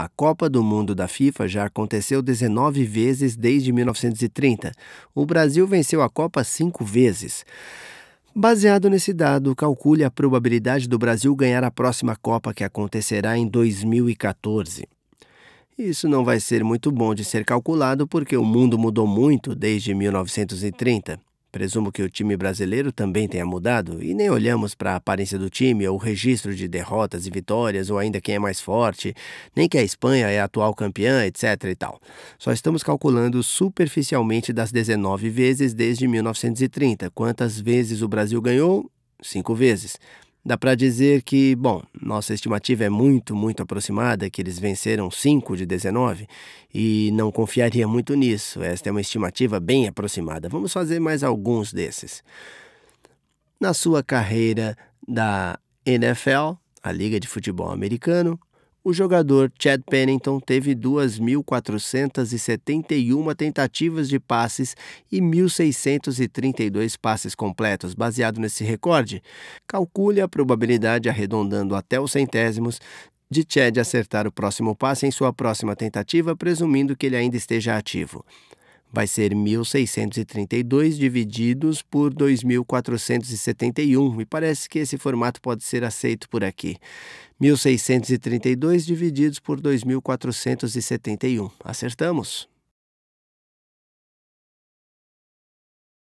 A Copa do Mundo da FIFA já aconteceu 19 vezes desde 1930. O Brasil venceu a Copa cinco vezes. Baseado nesse dado, calcule a probabilidade do Brasil ganhar a próxima Copa que acontecerá em 2014. Isso não vai ser muito bom de ser calculado porque o mundo mudou muito desde 1930. Presumo que o time brasileiro também tenha mudado e nem olhamos para a aparência do time ou o registro de derrotas e vitórias ou ainda quem é mais forte, nem que a Espanha é a atual campeã, etc e tal. Só estamos calculando superficialmente das 19 vezes desde 1930. Quantas vezes o Brasil ganhou? Cinco vezes. Dá para dizer que, bom, nossa estimativa é muito, muito aproximada, que eles venceram 5 de 19, e não confiaria muito nisso. Esta é uma estimativa bem aproximada. Vamos fazer mais alguns desses. Na sua carreira da NFL, a Liga de Futebol Americano, o jogador Chad Pennington teve 2.471 tentativas de passes e 1.632 passes completos. Baseado nesse recorde, calcule a probabilidade, arredondando até os centésimos, de Chad acertar o próximo passe em sua próxima tentativa, presumindo que ele ainda esteja ativo vai ser 1.632 divididos por 2.471, e parece que esse formato pode ser aceito por aqui. 1.632 divididos por 2.471. Acertamos?